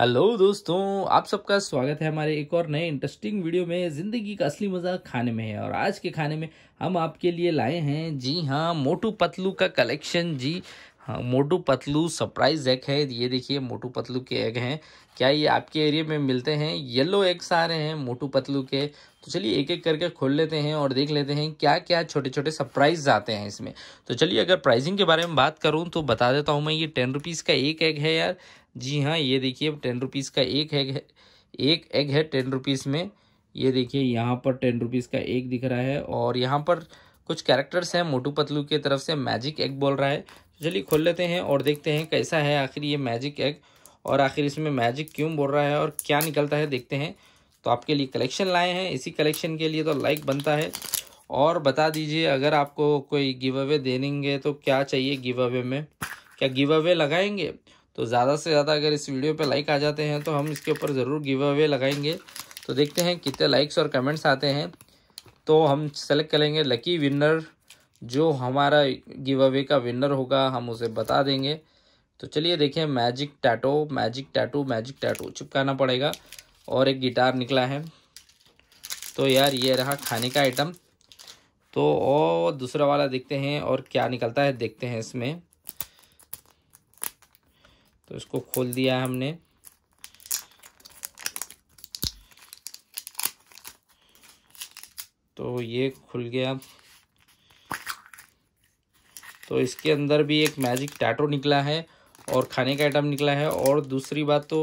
hello दोस्तों आप सबका स्वागत है हमारे एक और नए इंटरेस्टिंग वीडियो में ज़िंदगी का असली मज़ा खाने में है और आज के खाने में हम आपके लिए लाए हैं जी हाँ मोटू पतलू का कलेक्शन जी हाँ मोटू पतलू सरप्राइज एग है ये देखिए मोटू पतलू के एग हैं क्या ये आपके एरिया में मिलते हैं येलो एग्स आ रहे हैं मोटू पतलू के तो चलिए एक एक करके खोल लेते हैं और देख लेते हैं क्या क्या छोटे छोटे सरप्राइज आते हैं इसमें तो चलिए अगर प्राइसिंग के बारे में बात करूँ तो बता देता हूँ मैं ये टेन रुपीज़ का एक एग है यार जी हाँ ये देखिए टेन रुपीज़ का एक एग है एक एग है टेन रुपीज़ में ये देखिए यहाँ पर टेन रुपीज़ का एक दिख रहा है और यहाँ पर कुछ कैरेक्टर्स हैं मोटू पतलू की तरफ से मैजिक एग बोल रहा है चलिए खोल लेते हैं और देखते हैं कैसा है आखिर ये मैजिक एग और आखिर इसमें मैजिक क्यों बोल रहा है और क्या निकलता है देखते हैं तो आपके लिए कलेक्शन लाए हैं इसी कलेक्शन के लिए तो लाइक बनता है और बता दीजिए अगर आपको कोई गिव अवे देंगे तो क्या चाहिए गिव अवे में क्या गिव अवे लगाएंगे तो ज़्यादा से ज़्यादा अगर इस वीडियो पे लाइक आ जाते हैं तो हम इसके ऊपर ज़रूर गिव अवे लगाएंगे तो देखते हैं कितने लाइक्स और कमेंट्स आते हैं तो हम सेलेक्ट करेंगे लकी विनर जो हमारा गिव अवे का विनर होगा हम उसे बता देंगे तो चलिए देखिए magic tattoo magic tattoo magic tattoo चिपकाना पड़ेगा और एक गिटार निकला है तो यार ये रहा खाने का आइटम तो और दूसरा वाला देखते हैं और क्या निकलता है देखते हैं इसमें तो इसको खोल दिया है हमने तो ये खुल गया तो इसके अंदर भी एक मैजिक टैटो निकला है और खाने का आइटम निकला है और दूसरी बात तो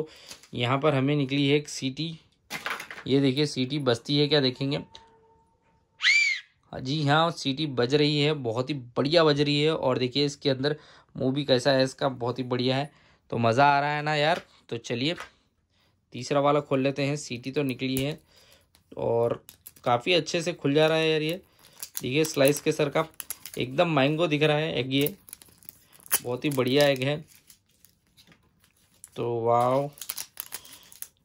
यहाँ पर हमें निकली है एक सीटी ये देखिए सीटी बजती है क्या देखेंगे जी हाँ सीटी बज रही है बहुत ही बढ़िया बज रही है और देखिए इसके अंदर मूवी कैसा है इसका बहुत ही बढ़िया है तो मज़ा आ रहा है ना यार तो चलिए तीसरा वाला खोल लेते हैं सीटी तो निकली है और काफ़ी अच्छे से खुल जा रहा है यार ये देखिए स्लाइस के सर का एकदम मैंगो दिख रहा है एग ये बहुत ही बढ़िया एग है तो वाओ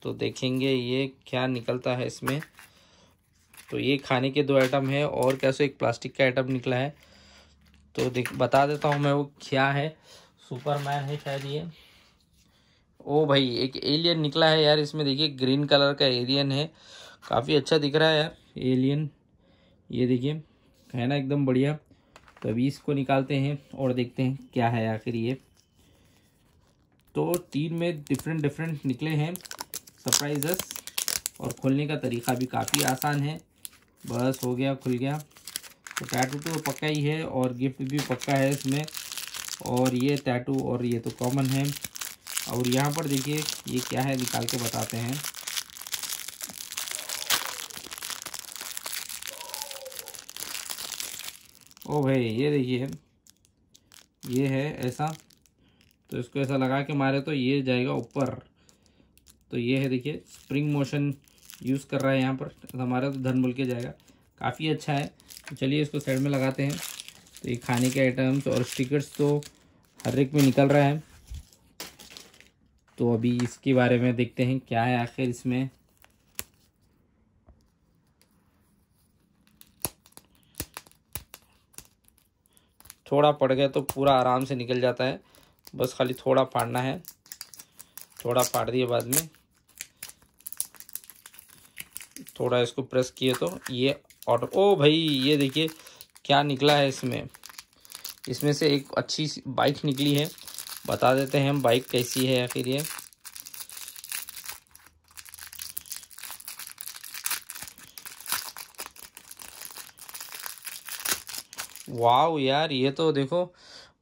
तो देखेंगे ये क्या निकलता है इसमें तो ये खाने के दो आइटम है और कैसे एक प्लास्टिक का आइटम निकला है तो देख बता देता हूँ मैं वो क्या है सुपरमैन है शायद ये ओ भाई एक एलियन निकला है यार इसमें देखिए ग्रीन कलर का एलियन है काफ़ी अच्छा दिख रहा है यार एलियन ये देखिए है ना एकदम बढ़िया तो अभी इसको निकालते हैं और देखते हैं क्या है आखिर ये तो तीन में डिफरेंट डिफरेंट निकले हैं सरप्राइजेस और खोलने का तरीका भी काफ़ी आसान है बस हो गया खुल गया तो टैटू तो पक्का ही है और गिफ्ट भी पक्का है इसमें और ये टैटू और ये तो कॉमन है और यहाँ पर देखिए ये क्या है निकाल के बताते हैं ओ भाई ये देखिए ये है ऐसा तो इसको ऐसा लगा के मारे तो ये जाएगा ऊपर तो ये है देखिए स्प्रिंग मोशन यूज़ कर रहा है यहाँ पर तो हमारा तो धन बुल के जाएगा काफ़ी अच्छा है तो चलिए इसको साइड में लगाते हैं तो ये खाने के आइटम्स और स्टिकर्स तो हर एक में निकल रहा है तो अभी इसके बारे में देखते हैं क्या है आखिर इसमें थोड़ा पड़ गया तो पूरा आराम से निकल जाता है बस खाली थोड़ा फाड़ना है थोड़ा फाड़ दिए बाद में थोड़ा इसको प्रेस किए तो ये ऑर्डर ओ भाई ये देखिए क्या निकला है इसमें इसमें से एक अच्छी बाइक निकली है बता देते हैं हम बाइक कैसी है या फिर ये वाह यार ये तो देखो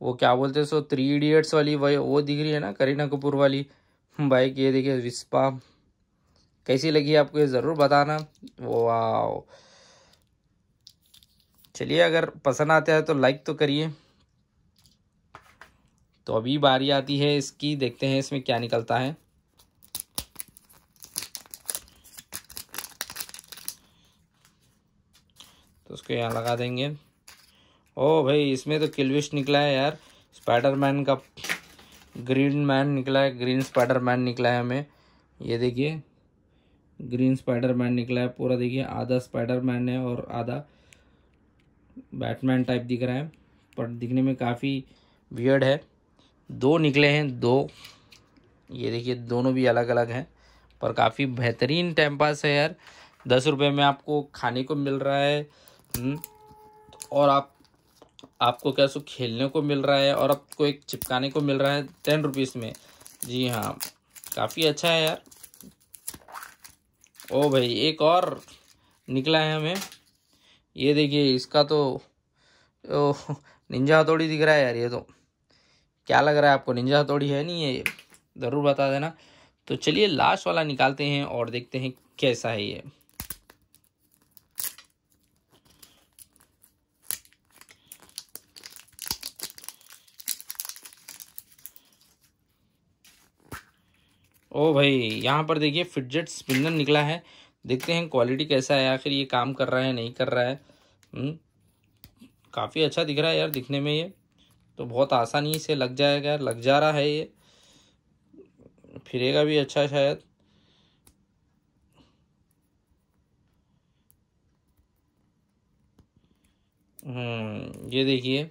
वो क्या बोलते हैं सो थ्री इडियट्स वाली वही वो दिख रही है ना करीना कपूर वाली बाइक ये देखिए विस्पा कैसी लगी आपको ये ज़रूर बताना वाह चलिए अगर पसंद आता है तो लाइक तो करिए तो अभी बारी आती है इसकी देखते हैं इसमें क्या निकलता है तो उसको यहाँ लगा देंगे ओ भाई इसमें तो किलविश निकला है यार स्पाइडरमैन का ग्रीन मैन निकला है ग्रीन स्पाइडरमैन निकला है हमें ये देखिए ग्रीन स्पाइडरमैन निकला है पूरा देखिए आधा स्पाइडरमैन है और आधा बैटमैन टाइप दिख रहा है पर दिखने में काफ़ी वियर्ड है दो निकले हैं दो ये देखिए दोनों भी अलग अलग हैं पर काफ़ी बेहतरीन टाइम पास है यार दस रुपये में आपको खाने को मिल रहा है हम्म, और आप आपको क्या सो खेलने को मिल रहा है और आपको एक चिपकाने को मिल रहा है टेन रुपीज़ में जी हाँ काफ़ी अच्छा है यार ओ भाई एक और निकला है हमें ये देखिए इसका तो ओ, निंजा हथौड़ी दिख रहा है यार ये तो क्या लग रहा है आपको निंजा हथौड़ी है नहीं है ज़रूर बता देना तो चलिए लास्ट वाला निकालते हैं और देखते हैं कैसा है ये ओ भाई यहाँ पर देखिए फिटजेट स्पिनर निकला है देखते हैं क्वालिटी कैसा है आखिर ये काम कर रहा है नहीं कर रहा है हम्म, काफ़ी अच्छा दिख रहा है यार दिखने में ये तो बहुत आसानी से लग जाएगा यार लग जा रहा है ये फिरेगा भी अच्छा शायद हम्म, ये देखिए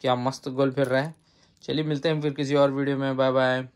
क्या मस्त गोल फिर रहा है चलिए मिलते हैं फिर किसी और वीडियो में बाय बाय